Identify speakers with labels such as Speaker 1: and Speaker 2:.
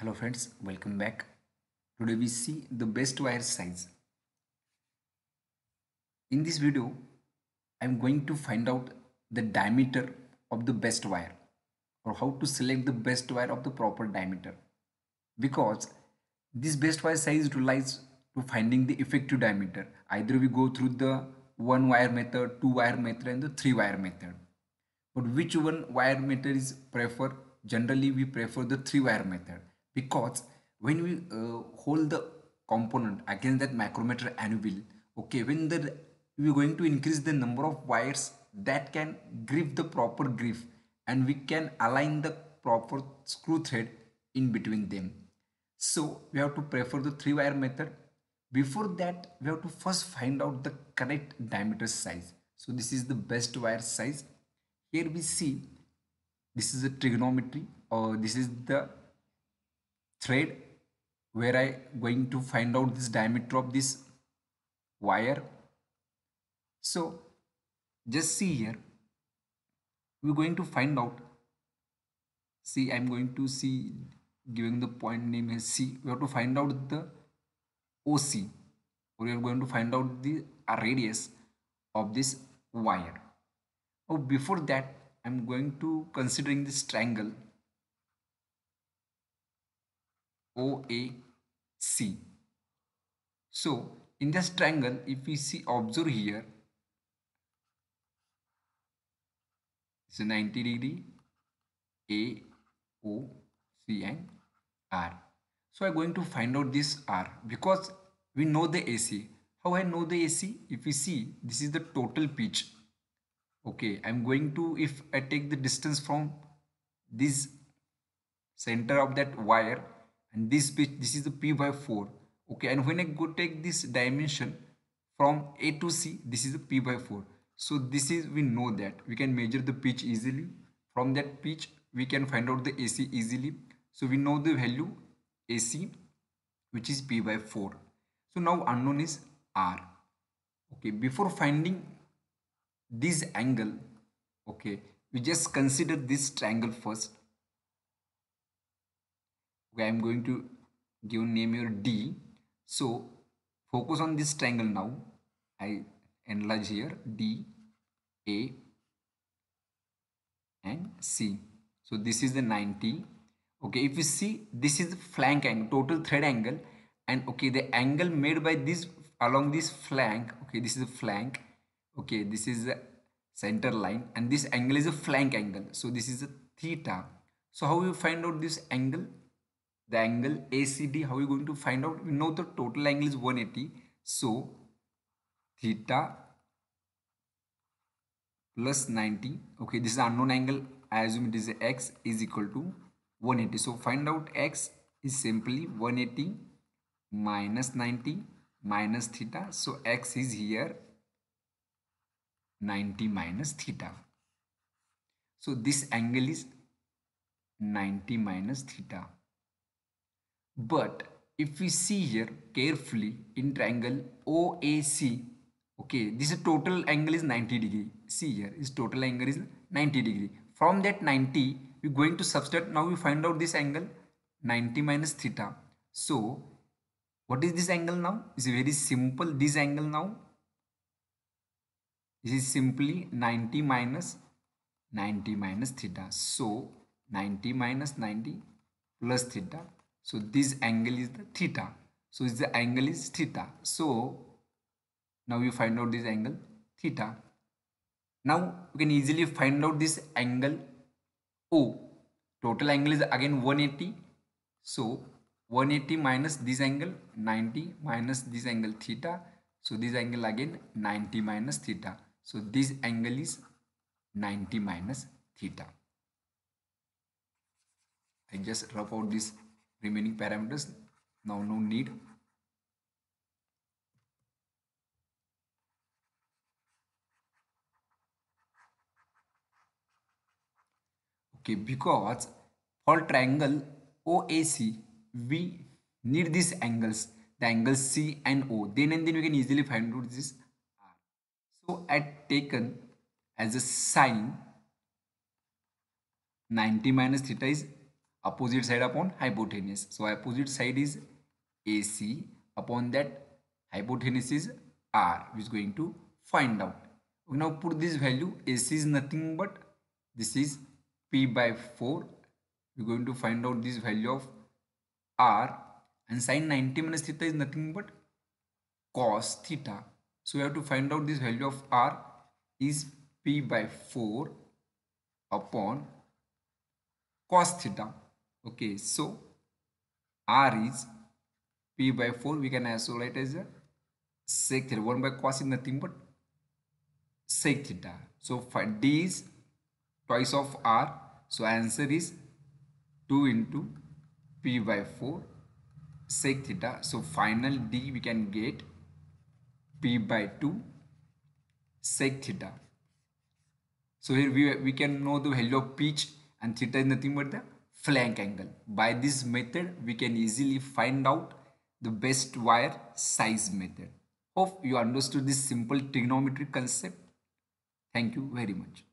Speaker 1: hello friends welcome back today we see the best wire size in this video i'm going to find out the diameter of the best wire or how to select the best wire of the proper diameter because this best wire size relies to finding the effective diameter either we go through the one wire method two wire method and the three wire method but which one wire method is preferred generally we prefer the three wire method because when we uh, hold the component against that micrometer anvil okay when the we're going to increase the number of wires that can grip the proper grip and we can align the proper screw thread in between them so we have to prefer the three wire method before that we have to first find out the correct diameter size so this is the best wire size here we see this is the trigonometry or this is the thread where I going to find out this diameter of this wire. So just see here, we're going to find out. See, I'm going to see giving the point name as C. We have to find out the OC. We are going to find out the radius of this wire. Now before that, I'm going to considering this triangle OAC. So in this triangle, if we see observe here, it's a 90 degree A, O, C and R. So I'm going to find out this R because we know the AC. How I know the AC? If we see, this is the total pitch. Okay, I'm going to, if I take the distance from this center of that wire and this this is the p by 4 okay and when I go take this dimension from A to C this is the p by 4 so this is we know that we can measure the pitch easily from that pitch we can find out the AC easily so we know the value AC which is p by 4 so now unknown is R okay before finding this angle okay we just consider this triangle first okay i'm going to give name your d so focus on this triangle now i enlarge here d a and c so this is the 90 okay if you see this is the flank angle total thread angle and okay the angle made by this along this flank okay this is the flank okay this is the center line and this angle is a flank angle so this is a theta so how you find out this angle the angle ACD how are you going to find out We know the total angle is 180 so theta plus 90 okay this is unknown angle I assume it is x is equal to 180 so find out x is simply 180 minus 90 minus theta so x is here 90 minus theta so this angle is 90 minus theta but if we see here carefully in triangle OAC, okay, this total angle is 90 degree. See here, this total angle is 90 degree. From that 90, we're going to subtract. Now we find out this angle 90 minus theta. So what is this angle now? It's very simple. This angle now this is simply 90 minus 90 minus theta. So 90 minus 90 plus theta so this angle is the theta. So the angle is theta. So now you find out this angle theta. Now you can easily find out this angle O. Total angle is again 180. So 180 minus this angle 90 minus this angle theta. So this angle again 90 minus theta. So this angle is 90 minus theta. I just rough out this remaining parameters now no need okay because for triangle OAC we need these angles the angles C and O then and then we can easily find out this R so at taken as a sine 90 minus theta is opposite side upon hypotenuse so opposite side is AC upon that hypotenuse is R which is going to find out we now put this value AC is nothing but this is P by 4 we're going to find out this value of R and sine 90 minus theta is nothing but cos theta so we have to find out this value of R is P by 4 upon cos theta okay so r is p by 4 we can isolate as a sec theta 1 by cos is nothing but sec theta so d is twice of r so answer is 2 into p by 4 sec theta so final d we can get p by 2 sec theta so here we, we can know the value of pitch and theta is nothing but the flank angle. By this method, we can easily find out the best wire size method. Hope you understood this simple trigonometric concept. Thank you very much.